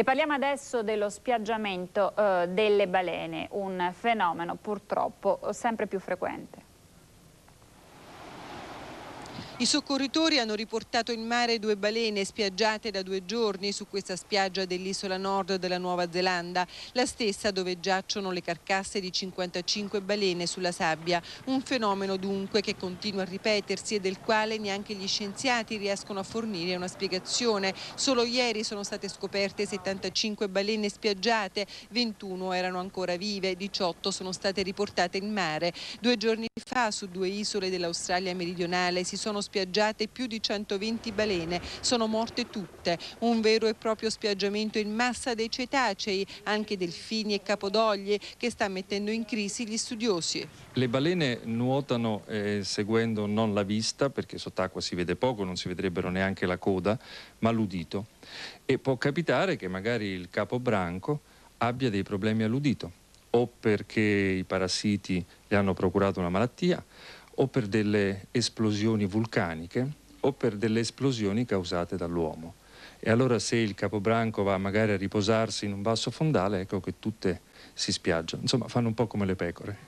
E parliamo adesso dello spiaggiamento eh, delle balene, un fenomeno purtroppo sempre più frequente. I soccorritori hanno riportato in mare due balene spiaggiate da due giorni su questa spiaggia dell'isola nord della Nuova Zelanda, la stessa dove giacciono le carcasse di 55 balene sulla sabbia. Un fenomeno dunque che continua a ripetersi e del quale neanche gli scienziati riescono a fornire una spiegazione. Solo ieri sono state scoperte 75 balene spiaggiate, 21 erano ancora vive, 18 sono state riportate in mare. Due giorni fa su due isole dell'Australia meridionale si sono spiaggiate più di 120 balene, sono morte tutte, un vero e proprio spiaggiamento in massa dei cetacei, anche delfini e capodoglie che sta mettendo in crisi gli studiosi. Le balene nuotano eh, seguendo non la vista perché sott'acqua si vede poco, non si vedrebbero neanche la coda, ma l'udito e può capitare che magari il capo branco abbia dei problemi all'udito o perché i parassiti le hanno procurato una malattia o per delle esplosioni vulcaniche o per delle esplosioni causate dall'uomo. E allora se il capobranco va magari a riposarsi in un basso fondale, ecco che tutte si spiaggiano, insomma fanno un po' come le pecore.